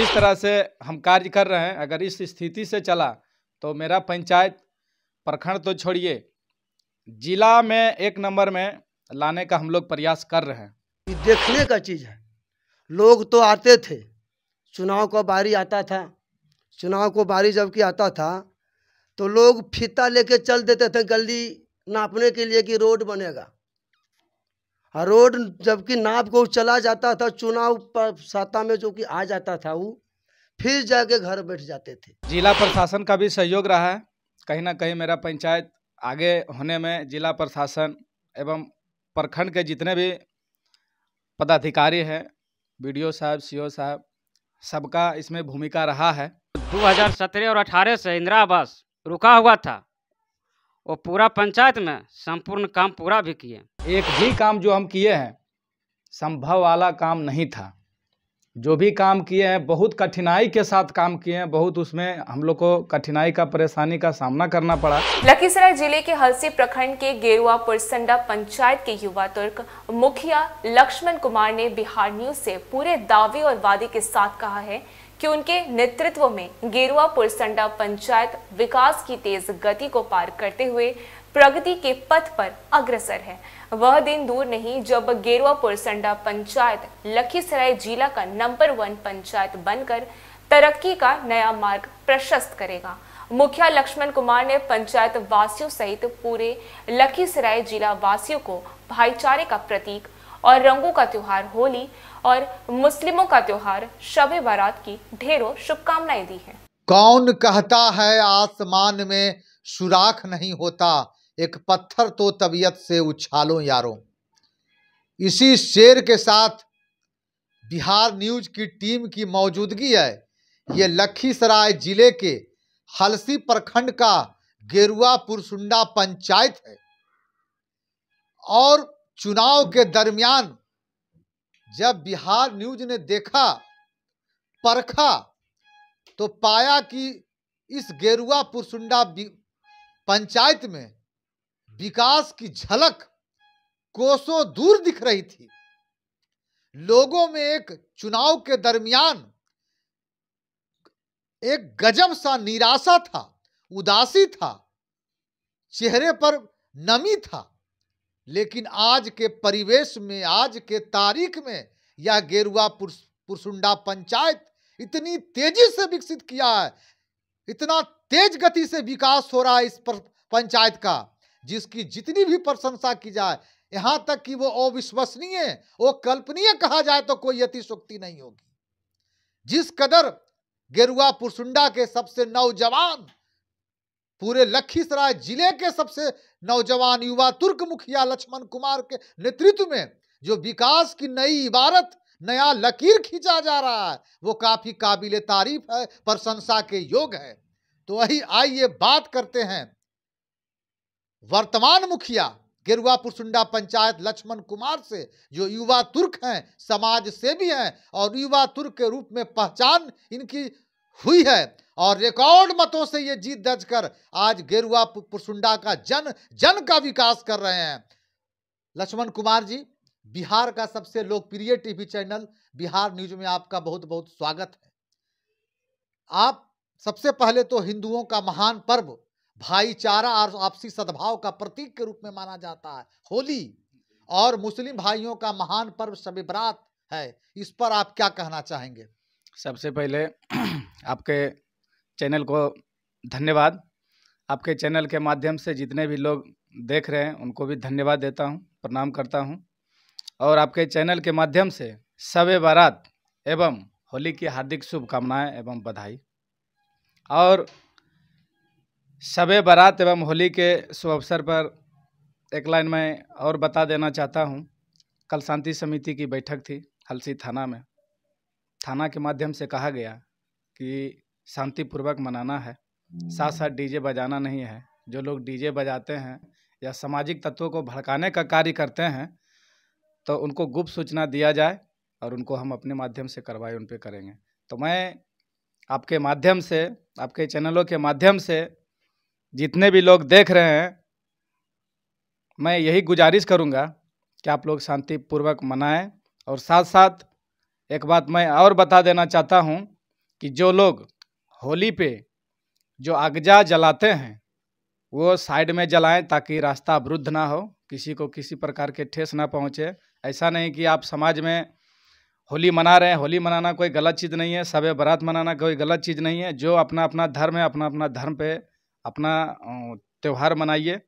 जिस तरह से हम कार्य कर रहे हैं अगर इस स्थिति से चला तो मेरा पंचायत प्रखंड तो छोड़िए जिला में एक नंबर में लाने का हम लोग प्रयास कर रहे हैं देखने का चीज़ है लोग तो आते थे चुनाव का बारी आता था चुनाव को बारी जबकि आता था तो लोग फीता लेके चल देते थे गली नापने के लिए कि रोड बनेगा हाँ, रोड जबकि नाप को चला जाता था चुनाव साता सत्ता में जो कि आ जाता था वो फिर जाके घर बैठ जाते थे जिला प्रशासन का भी सहयोग रहा है कहीं ना कहीं मेरा पंचायत आगे होने में जिला प्रशासन एवं प्रखंड के जितने भी पदाधिकारी हैं बी साहब सी साहब सबका इसमें भूमिका रहा है 2017 और 18 से इंदिरा आवास रुका हुआ था और पूरा पंचायत में संपूर्ण काम पूरा भी किए एक भी काम जो हम किए हैं संभव वाला काम नहीं था जो भी काम किए हैं बहुत कठिनाई के साथ काम किए हैं बहुत उसमें हम लोग को कठिनाई का परेशानी का सामना करना पड़ा लखीसराय जिले के हलसी प्रखंड के गेरुआ पुरसंडा पंचायत के युवा तुर्क मुखिया लक्ष्मण कुमार ने बिहार न्यूज से पूरे दावे और वादे के साथ कहा है कि उनके नेतृत्व में गेरुआ पुरसंडा पंचायत विकास की तेज गति को पार करते हुए प्रगति के पथ पर अग्रसर है वह दिन दूर नहीं जब गेरुआ पुरसंडा पंचायत लखीसराय जिला का नंबर वन पंचायत बनकर तरक्की का नया मार्ग प्रशस्त करेगा मुखिया लक्ष्मण कुमार ने पंचायत वासियों सहित पूरे लखीसराय जिला वासियों को भाईचारे का प्रतीक और रंगों का त्योहार होली और मुस्लिमों का त्योहार शब बारात की ढेरों शुभकामनाएं दी हैं कौन कहता है आसमान में सुराख नहीं होता एक पत्थर तो तबीयत से उछालो यारों इसी शेर के साथ बिहार न्यूज की टीम की मौजूदगी है ये लखीसराय जिले के हलसी प्रखंड का गेरुआ पुरसुंडा पंचायत है और चुनाव के दरमियान जब बिहार न्यूज ने देखा परखा तो पाया कि इस गेरुआ पुरसुंडा पंचायत में विकास की झलक कोसों दूर दिख रही थी लोगों में एक चुनाव के दरमियान एक गजब सा निराशा था उदासी था चेहरे पर नमी था लेकिन आज के परिवेश में आज के तारीख में यह गेरुआ पुरसुंडा पंचायत इतनी तेजी से विकसित किया है इतना तेज गति से विकास हो रहा है इस पंचायत का जिसकी जितनी भी प्रशंसा की जाए यहाँ तक कि वो अविश्वसनीय वो कल्पनीय कहा जाए तो कोई अतिशोक्ति नहीं होगी जिस कदर गेरुआ पुरसुंडा के सबसे नौजवान पूरे लखीसराय जिले के सबसे नौजवान युवा तुर्क मुखिया लक्ष्मण कुमार के नेतृत्व में जो विकास की नई इबारत नया लकीर खींचा जा रहा है वो काफी काबिल तारीफ है प्रशंसा के योग है तो वही आइए बात करते हैं वर्तमान मुखिया गिरुआ पुरसुंडा पंचायत लक्ष्मण कुमार से जो युवा तुर्क हैं समाज सेवी हैं और युवा तुर्क के रूप में पहचान इनकी हुई है और रिकॉर्ड मतों से ये जीत दर्ज कर आज गेरुआ पुरसुंडा का जन जन का विकास कर रहे हैं लक्ष्मण कुमार जी बिहार का सबसे लोकप्रिय टीवी चैनल बिहार न्यूज में आपका बहुत बहुत स्वागत है आप सबसे पहले तो हिंदुओं का महान पर्व भाईचारा और आपसी सद्भाव का प्रतीक के रूप में माना जाता है होली और मुस्लिम भाइयों का महान पर्व शब है इस पर आप क्या कहना चाहेंगे सबसे पहले आपके चैनल को धन्यवाद आपके चैनल के माध्यम से जितने भी लोग देख रहे हैं उनको भी धन्यवाद देता हूँ प्रणाम करता हूँ और आपके चैनल के माध्यम से शब बारात एवं होली की हार्दिक शुभकामनाएं एवं बधाई और शब बारात एवं होली के शुभ अवसर पर एक लाइन मैं और बता देना चाहता हूँ कल शांति समिति की बैठक थी हलसी थाना में थाना के माध्यम से कहा गया कि शांतिपूर्वक मनाना है हम्म। साथ साथ डीजे बजाना नहीं है जो लोग डीजे बजाते हैं या सामाजिक तत्वों को भड़काने का कार्य करते हैं तो उनको गुप्त सूचना दिया जाए और उनको हम अपने माध्यम से कार्रवाई उन पर करेंगे तो मैं आपके माध्यम से आपके चैनलों के माध्यम से जितने भी लोग देख रहे हैं मैं यही गुजारिश करूंगा कि आप लोग शांतिपूर्वक मनाएं और साथ साथ एक बात मैं और बता देना चाहता हूँ कि जो लोग होली पे जो अगजा जलाते हैं वो साइड में जलाएं ताकि रास्ता अवरुद्ध ना हो किसी को किसी प्रकार के ठेस ना पहुँचे ऐसा नहीं कि आप समाज में होली मना रहे हैं होली मनाना कोई गलत चीज़ नहीं है सब बरात मनाना कोई गलत चीज़ नहीं है जो अपना अपना धर्म है अपना अपना धर्म पे अपना त्यौहार मनाइए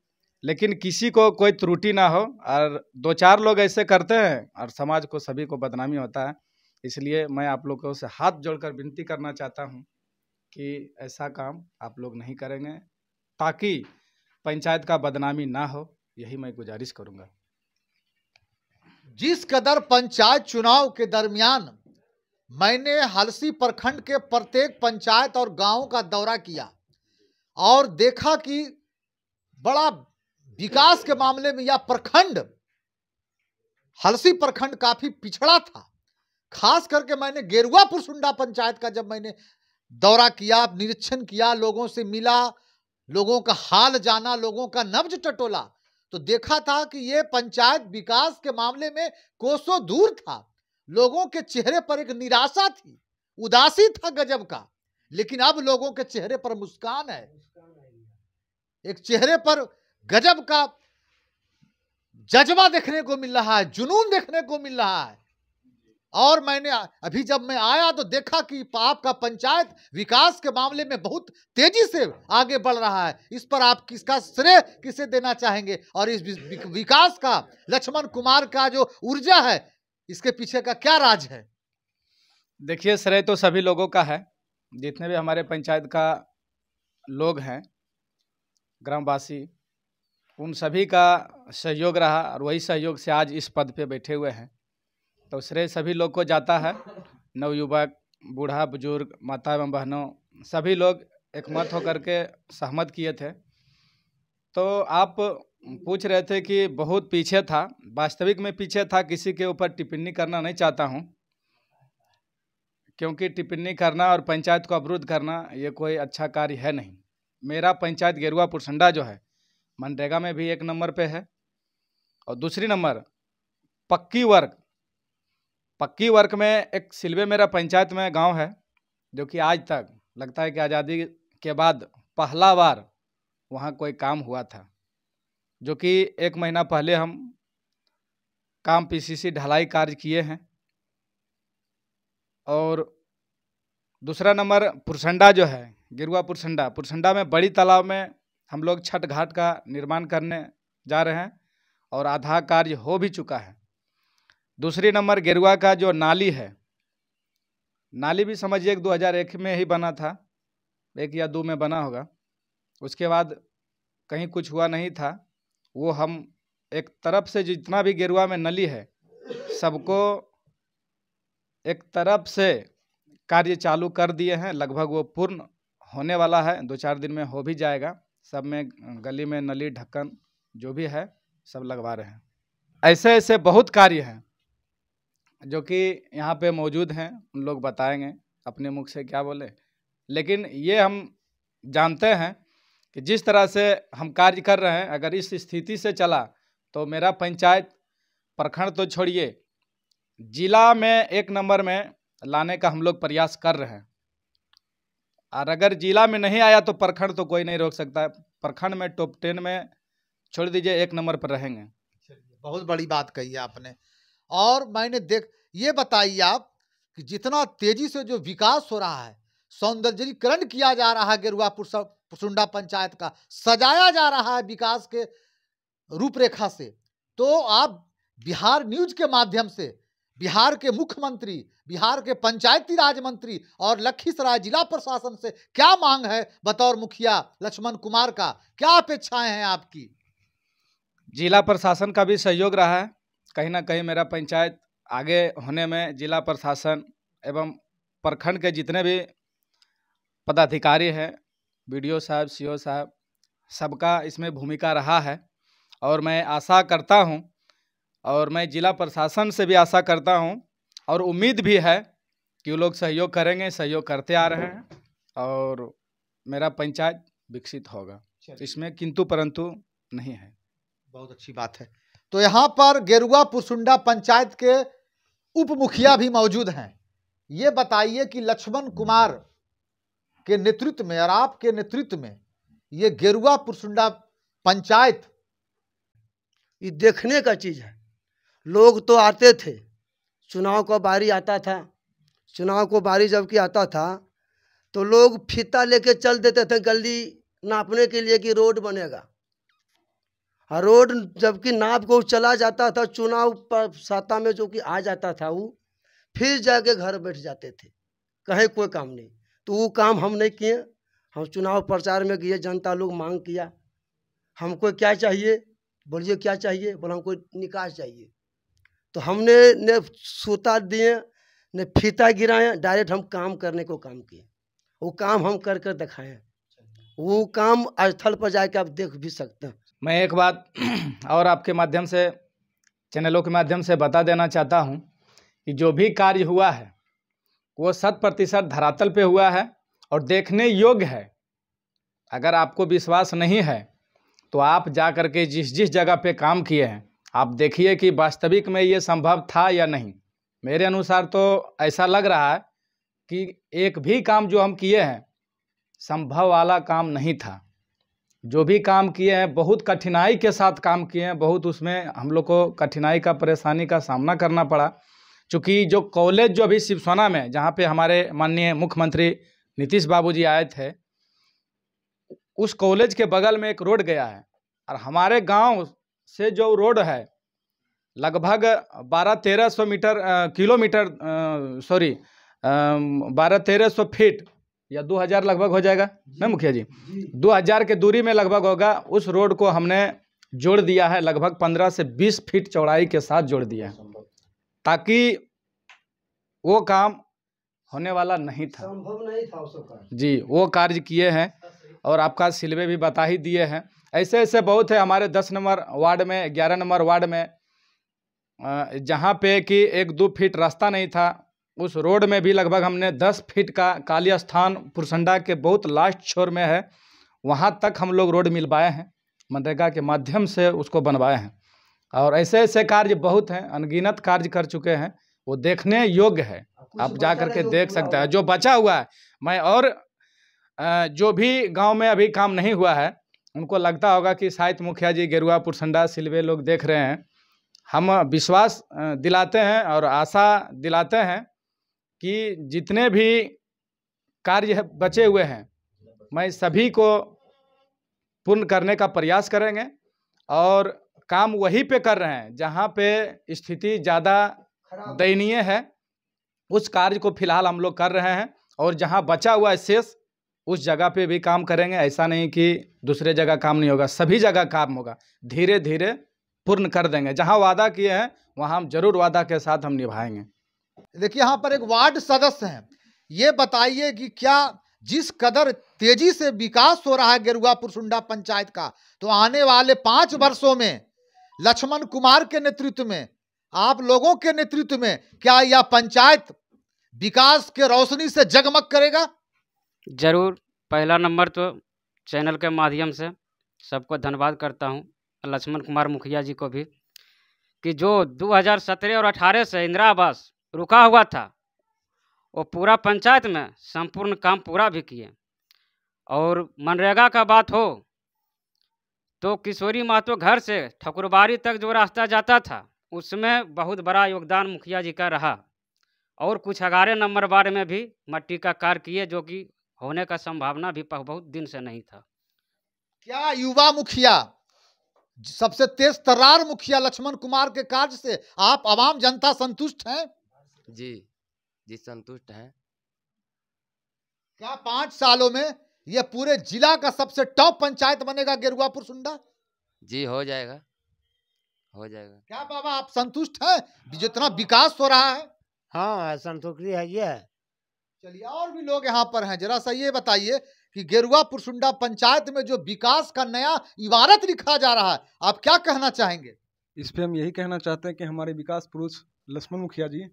लेकिन किसी को कोई त्रुटि ना हो और दो चार लोग ऐसे करते हैं और समाज को सभी को बदनामी होता है इसलिए मैं आप लोगों से हाथ जोड़कर विनती करना चाहता हूं कि ऐसा काम आप लोग नहीं करेंगे ताकि पंचायत का बदनामी ना हो यही मैं गुजारिश करूंगा जिस कदर पंचायत चुनाव के दरमियान मैंने हलसी प्रखंड के प्रत्येक पंचायत और गांवों का दौरा किया और देखा कि बड़ा विकास के मामले में यह प्रखंड हलसी प्रखंड काफी पिछड़ा था खास करके मैंने गेरुआ पुरसुंडा पंचायत का जब मैंने दौरा किया निरीक्षण किया लोगों से मिला लोगों का हाल जाना लोगों का नब्ज टटोला तो देखा था कि ये पंचायत विकास के मामले में कोसों दूर था लोगों के चेहरे पर एक निराशा थी उदासी था गजब का लेकिन अब लोगों के चेहरे पर मुस्कान है एक चेहरे पर गजब का जज्बा देखने को मिल रहा है जुनून देखने को मिल रहा है और मैंने अभी जब मैं आया तो देखा कि आपका पंचायत विकास के मामले में बहुत तेजी से आगे बढ़ रहा है इस पर आप किसका श्रेय किसे देना चाहेंगे और इस विकास का लक्ष्मण कुमार का जो ऊर्जा है इसके पीछे का क्या राज है देखिए श्रेय तो सभी लोगों का है जितने भी हमारे पंचायत का लोग हैं ग्रामवासी उन सभी का सहयोग रहा और वही सहयोग से आज इस पद पर बैठे हुए हैं तो श्रेय सभी लोग को जाता है नवयुवक बूढ़ा बुजुर्ग माता एवं बहनों सभी लोग एकमत होकर के सहमत किए थे तो आप पूछ रहे थे कि बहुत पीछे था वास्तविक में पीछे था किसी के ऊपर टिप्पणी करना नहीं चाहता हूँ क्योंकि टिप्पणी करना और पंचायत को अवरुद्ध करना ये कोई अच्छा कार्य है नहीं मेरा पंचायत गेरुआ पुरसंडा जो है मनरेगा में भी एक नंबर पे है और दूसरी नंबर पक्की वर्क पक्की वर्क में एक सिलवे मेरा पंचायत में गांव है जो कि आज तक लगता है कि आज़ादी के बाद पहला बार वहाँ कोई काम हुआ था जो कि एक महीना पहले हम काम पीसीसी ढलाई कार्य किए हैं और दूसरा नंबर पुरसंडा जो है गिरुआ पुरसंडा पुरसंडा में बड़ी तालाब में हम लोग छठ घाट का निर्माण करने जा रहे हैं और आधा कार्य हो भी चुका है दूसरी नंबर गेरुआ का जो नाली है नाली भी समझिए दो हज़ार एक में ही बना था एक या दो में बना होगा उसके बाद कहीं कुछ हुआ नहीं था वो हम एक तरफ से जितना भी गेरुआ में नली है सबको एक तरफ से कार्य चालू कर दिए हैं लगभग वो पूर्ण होने वाला है दो चार दिन में हो भी जाएगा सब में गली में नली ढक्कन जो भी है सब लगवा रहे हैं ऐसे ऐसे बहुत कार्य हैं जो कि यहाँ पे मौजूद हैं उन लोग बताएंगे अपने मुख से क्या बोले लेकिन ये हम जानते हैं कि जिस तरह से हम कार्य कर रहे हैं अगर इस स्थिति से चला तो मेरा पंचायत प्रखंड तो छोड़िए जिला में एक नंबर में लाने का हम लोग प्रयास कर रहे हैं और अगर जिला में नहीं आया तो प्रखंड तो कोई नहीं रोक सकता प्रखंड में टॉप टेन में छोड़ दीजिए एक नंबर पर रहेंगे बहुत बड़ी बात कही है आपने और मैंने देख ये बताइए आप कि जितना तेजी से जो विकास हो रहा है सौंदर्यीकरण किया जा रहा है गेरुआ पुरसुंडा पंचायत का सजाया जा रहा है विकास के रूपरेखा से तो आप बिहार न्यूज के माध्यम से बिहार के मुख्यमंत्री बिहार के पंचायती राज मंत्री और लखीसराय जिला प्रशासन से क्या मांग है बतौर मुखिया लक्ष्मण कुमार का क्या अपेक्षाएं हैं आपकी जिला प्रशासन का भी सहयोग रहा है कहीं ना कहीं मेरा पंचायत आगे होने में जिला प्रशासन एवं प्रखंड के जितने भी पदाधिकारी हैं बी साहब सी साहब सबका इसमें भूमिका रहा है और मैं आशा करता हूं और मैं जिला प्रशासन से भी आशा करता हूं और उम्मीद भी है कि वो लोग सहयोग करेंगे सहयोग करते आ रहे हैं और मेरा पंचायत विकसित होगा इसमें किंतु परंतु नहीं है बहुत अच्छी बात है तो यहाँ पर गेरुआ पुरसुंडा पंचायत के उप मुखिया भी मौजूद हैं ये बताइए कि लक्ष्मण कुमार के नेतृत्व में और आपके नेतृत्व में ये गेरुआ पुरसुंडा पंचायत ये देखने का चीज़ है लोग तो आते थे चुनाव का बारी आता था चुनाव को बारी जबकि आता था तो लोग फीता लेके चल देते थे गली नापने के लिए कि रोड बनेगा रोड जबकि नाप को चला जाता था चुनाव पर सत्ता में जो कि आ जाता था वो फिर जाके घर बैठ जाते थे कहीं कोई काम नहीं तो वो काम हम नहीं किए हम चुनाव प्रचार में गए जनता लोग मांग किया हमको क्या चाहिए बोलिए क्या चाहिए बोला हमको निकास चाहिए तो हमने न सूता दिए न फीता गिराए डायरेक्ट हम काम करने को काम किए वो काम हम कर कर दिखाएँ वो काम स्थल पर जाके आप देख भी सकते हैं मैं एक बात और आपके माध्यम से चैनलों के माध्यम से बता देना चाहता हूँ कि जो भी कार्य हुआ है वो शत प्रतिशत धरातल पे हुआ है और देखने योग्य है अगर आपको विश्वास नहीं है तो आप जा कर के जिस जिस जगह पे काम किए हैं आप देखिए कि वास्तविक में ये संभव था या नहीं मेरे अनुसार तो ऐसा लग रहा है कि एक भी काम जो हम किए हैं संभव वाला काम नहीं था जो भी काम किए हैं बहुत कठिनाई के साथ काम किए हैं बहुत उसमें हम लोग को कठिनाई का परेशानी का सामना करना पड़ा चूँकि जो कॉलेज जो अभी शिवसेना में जहाँ पे हमारे माननीय मुख्यमंत्री नीतीश जी आए थे उस कॉलेज के बगल में एक रोड गया है और हमारे गांव से जो रोड है लगभग बारह तेरह सौ मीटर किलोमीटर सॉरी बारह तेरह सौ फीट या 2000 लगभग हो जाएगा ना मुखिया जी 2000 के दूरी में लगभग होगा उस रोड को हमने जोड़ दिया है लगभग 15 से 20 फीट चौड़ाई के साथ जोड़ दिया है ताकि वो काम होने वाला नहीं था संभव नहीं था उसका जी वो कार्य किए हैं और आपका सिलवे भी बता ही दिए हैं ऐसे ऐसे बहुत है हमारे दस नंबर वार्ड में ग्यारह नंबर वार्ड में जहाँ पे कि एक दो फीट रास्ता नहीं था उस रोड में भी लगभग हमने दस फीट का काली स्थान पुरसंडा के बहुत लास्ट छोर में है वहाँ तक हम लोग रोड मिल पाए हैं मनरेगा के माध्यम से उसको बनवाए हैं और ऐसे ऐसे कार्य बहुत हैं अनगिनत कार्य कर चुके हैं वो देखने योग्य है आप जा कर के देख सकते हैं जो बचा हुआ है मैं और जो भी गांव में अभी काम नहीं हुआ है उनको लगता होगा कि शायद मुखिया जी गेरुआ पुरसंडा सिलवे लोग देख रहे हैं हम विश्वास दिलाते हैं और आशा दिलाते हैं कि जितने भी कार्य बचे हुए हैं मैं सभी को पूर्ण करने का प्रयास करेंगे और काम वहीं पे कर रहे हैं जहाँ पे स्थिति ज़्यादा दयनीय है उस कार्य को फिलहाल हम लोग कर रहे हैं और जहाँ बचा हुआ है शेष उस जगह पे भी काम करेंगे ऐसा नहीं कि दूसरे जगह काम नहीं होगा सभी जगह काम होगा धीरे धीरे पूर्ण कर देंगे जहाँ वादा किए हैं वहाँ हम जरूर वादा के साथ हम निभाएंगे देखिए यहाँ पर एक वार्ड सदस्य हैं ये बताइए कि क्या जिस कदर तेजी से विकास हो रहा है गेरुआ पुरसुंडा पंचायत का तो आने वाले पांच वर्षों में लक्ष्मण कुमार के नेतृत्व में आप लोगों के नेतृत्व में क्या यह पंचायत विकास के रोशनी से जगमग करेगा जरूर पहला नंबर तो चैनल के माध्यम से सबको धन्यवाद करता हूँ लक्ष्मण कुमार मुखिया जी को भी कि जो 2017 और 18 से इंदिरा आवास रुका हुआ था वो पूरा पंचायत में संपूर्ण काम पूरा भी किए और मनरेगा का बात हो तो किशोरी महतो घर से ठकुरबारी तक जो रास्ता जाता था उसमें बहुत बड़ा योगदान मुखिया जी का रहा और कुछ ग्यारह नंबर वार्ड में भी मट्टी का कार्य किए जो कि होने का संभावना भी बहुत दिन से नहीं था क्या युवा मुखिया सबसे तेज तरार मुखिया लक्ष्मण कुमार के कार्य से आप आवाम जनता संतुष्ट हैं जी जी संतुष्ट हैं क्या पांच सालों में यह पूरे जिला का सबसे टॉप पंचायत बनेगा गिरुआपुर सुंडा जी हो जाएगा हो जाएगा क्या बाबा आप संतुष्ट हैं जितना विकास हो रहा है हाँ संतुष्टि है ये चलिए और भी लोग यहाँ पर हैं जरा सा ये बताइए कि गेरुआ पुरसुंडा पंचायत में जो विकास का नया इबारत लिखा जा रहा है आप क्या कहना चाहेंगे इस पे हम यही कहना चाहते हैं कि हमारे विकास पुरुष लक्ष्मण मुखिया जी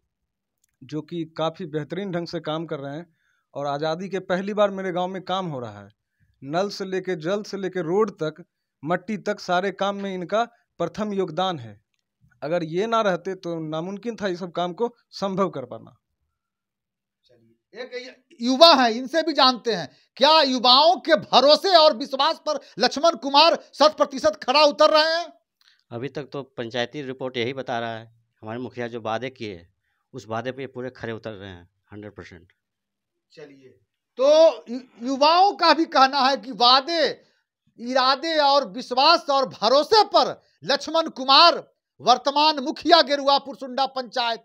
जो कि काफ़ी बेहतरीन ढंग से काम कर रहे हैं और आज़ादी के पहली बार मेरे गांव में काम हो रहा है नल से लेके जल से लेके रोड तक मट्टी तक सारे काम में इनका प्रथम योगदान है अगर ये ना रहते तो नामुमकिन था ये सब काम को संभव कर पाना एक युवा है इनसे भी जानते हैं क्या युवाओं के भरोसे और विश्वास पर लक्ष्मण कुमार शत प्रतिशत खड़ा उतर रहे हैं अभी तक तो पंचायती रिपोर्ट यही बता रहा है हमारे मुखिया जो वादे किए उस वादे पे पूरे खरे उतर रहे हैं हंड्रेड परसेंट चलिए तो युवाओं का भी कहना है कि वादे इरादे और विश्वास और भरोसे पर लक्ष्मण कुमार वर्तमान मुखिया गेरुआ पुरसुंडा पंचायत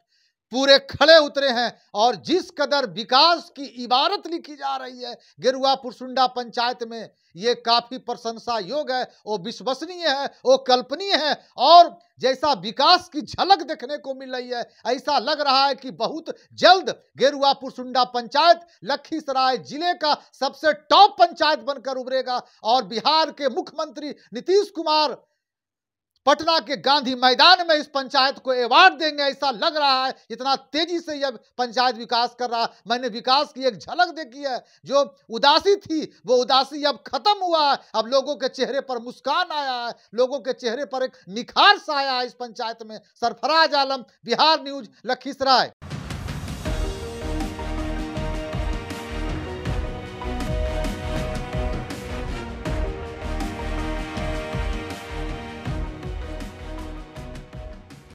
पूरे खड़े उतरे हैं और जिस कदर विकास की इबारत लिखी जा रही है गेरुआ पुरसुंडा पंचायत में ये काफ़ी प्रशंसा योग है वो विश्वसनीय है वो कल्पनीय है और जैसा विकास की झलक देखने को मिल रही है ऐसा लग रहा है कि बहुत जल्द गेरुआ पुरसुंडा पंचायत लखीसराय जिले का सबसे टॉप पंचायत बनकर उभरेगा और बिहार के मुख्यमंत्री नीतीश कुमार पटना के गांधी मैदान में इस पंचायत को अवार्ड देंगे ऐसा लग रहा है इतना तेजी से यह पंचायत विकास कर रहा मैंने विकास की एक झलक देखी है जो उदासी थी वो उदासी अब खत्म हुआ है अब लोगों के चेहरे पर मुस्कान आया है लोगों के चेहरे पर एक निखार सा आया है इस पंचायत में सरफराज आलम बिहार न्यूज लखीसराय